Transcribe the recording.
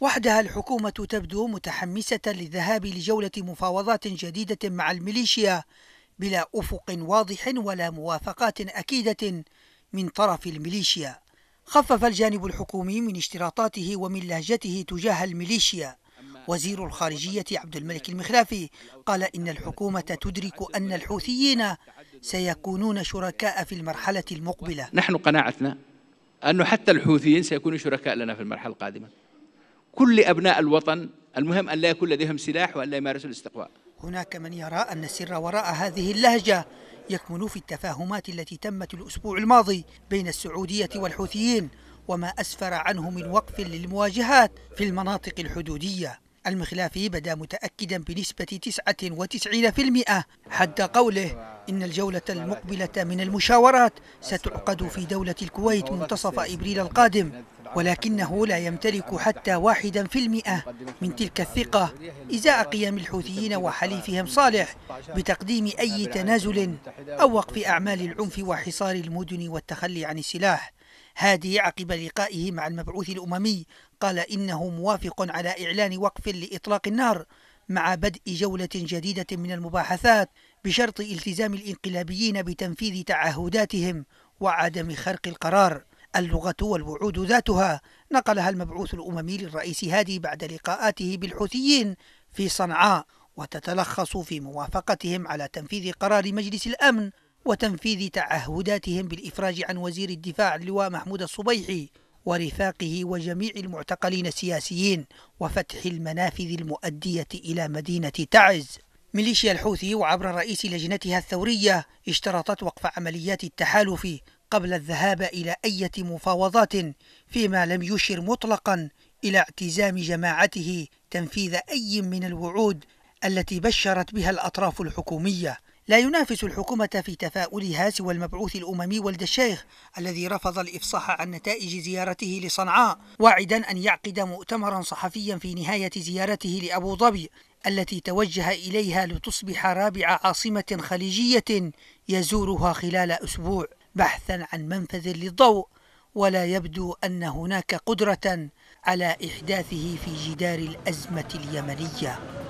وحدها الحكومة تبدو متحمسة للذهاب لجولة مفاوضات جديدة مع الميليشيا بلا أفق واضح ولا موافقات أكيدة من طرف الميليشيا خفف الجانب الحكومي من اشتراطاته ومن لهجته تجاه الميليشيا وزير الخارجية عبد الملك المخلافي قال إن الحكومة تدرك أن الحوثيين سيكونون شركاء في المرحلة المقبلة نحن قناعتنا أنه حتى الحوثيين سيكونوا شركاء لنا في المرحلة القادمة كل أبناء الوطن المهم أن لا يكون لديهم سلاح وأن لا يمارسوا الاستقواء هناك من يرى أن السر وراء هذه اللهجة يكمن في التفاهمات التي تمت الأسبوع الماضي بين السعودية والحوثيين وما أسفر عنه من وقف للمواجهات في المناطق الحدودية المخلافي بدا متأكدا بنسبة 99% حد قوله إن الجولة المقبلة من المشاورات ستعقد في دولة الكويت منتصف إبريل القادم ولكنه لا يمتلك حتى واحدا في المئة من تلك الثقة إزاء قيام الحوثيين وحليفهم صالح بتقديم أي تنازل أو وقف أعمال العنف وحصار المدن والتخلي عن السلاح هادي عقب لقائه مع المبعوث الأممي قال إنه موافق على إعلان وقف لإطلاق النار مع بدء جولة جديدة من المباحثات بشرط التزام الانقلابيين بتنفيذ تعهداتهم وعدم خرق القرار اللغة والوعود ذاتها نقلها المبعوث الأممي للرئيس هادي بعد لقاءاته بالحوثيين في صنعاء وتتلخص في موافقتهم على تنفيذ قرار مجلس الأمن وتنفيذ تعهداتهم بالإفراج عن وزير الدفاع اللواء محمود الصبيحي ورفاقه وجميع المعتقلين السياسيين وفتح المنافذ المؤدية إلى مدينة تعز ميليشيا الحوثي وعبر رئيس لجنتها الثورية اشترطت وقف عمليات التحالف قبل الذهاب إلى أي مفاوضات فيما لم يشر مطلقا إلى اعتزام جماعته تنفيذ أي من الوعود التي بشرت بها الأطراف الحكومية لا ينافس الحكومة في تفاؤلها سوى المبعوث الأممي ولد الشيخ الذي رفض الإفصاح عن نتائج زيارته لصنعاء واعدا أن يعقد مؤتمرا صحفيا في نهاية زيارته لأبو ظبي التي توجه إليها لتصبح رابع عاصمة خليجية يزورها خلال أسبوع بحثا عن منفذ للضوء ولا يبدو أن هناك قدرة على إحداثه في جدار الأزمة اليمنية